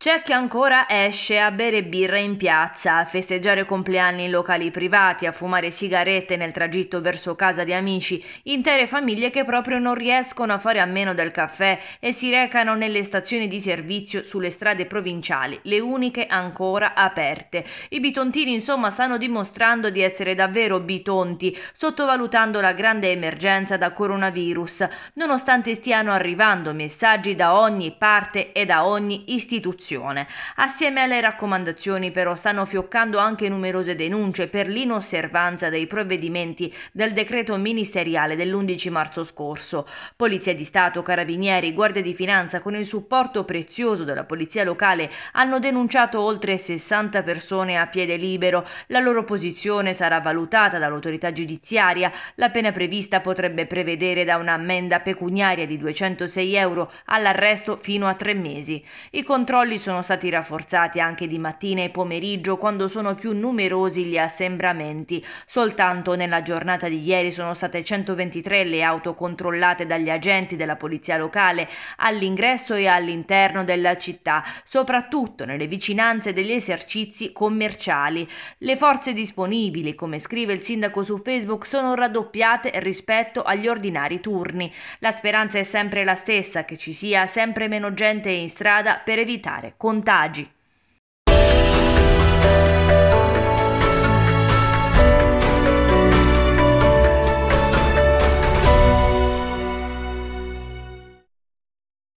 C'è chi ancora esce a bere birra in piazza, a festeggiare compleanni in locali privati, a fumare sigarette nel tragitto verso casa di amici, intere famiglie che proprio non riescono a fare a meno del caffè e si recano nelle stazioni di servizio sulle strade provinciali, le uniche ancora aperte. I bitontini insomma stanno dimostrando di essere davvero bitonti, sottovalutando la grande emergenza da coronavirus, nonostante stiano arrivando messaggi da ogni parte e da ogni istituzione situazione. Assieme alle raccomandazioni però stanno fioccando anche numerose denunce per l'inosservanza dei provvedimenti del decreto ministeriale dell'11 marzo scorso. Polizia di Stato, Carabinieri, Guardia di Finanza con il supporto prezioso della Polizia locale hanno denunciato oltre 60 persone a piede libero. La loro posizione sarà valutata dall'autorità giudiziaria. La pena prevista potrebbe prevedere da un'ammenda pecuniaria di 206 euro all'arresto fino a tre mesi. I controlli sono stati rafforzati anche di mattina e pomeriggio quando sono più numerosi gli assembramenti. Soltanto nella giornata di ieri sono state 123 le auto controllate dagli agenti della polizia locale all'ingresso e all'interno della città, soprattutto nelle vicinanze degli esercizi commerciali. Le forze disponibili, come scrive il sindaco su Facebook, sono raddoppiate rispetto agli ordinari turni. La speranza è sempre la stessa che ci sia sempre meno gente in strada per evitare contagi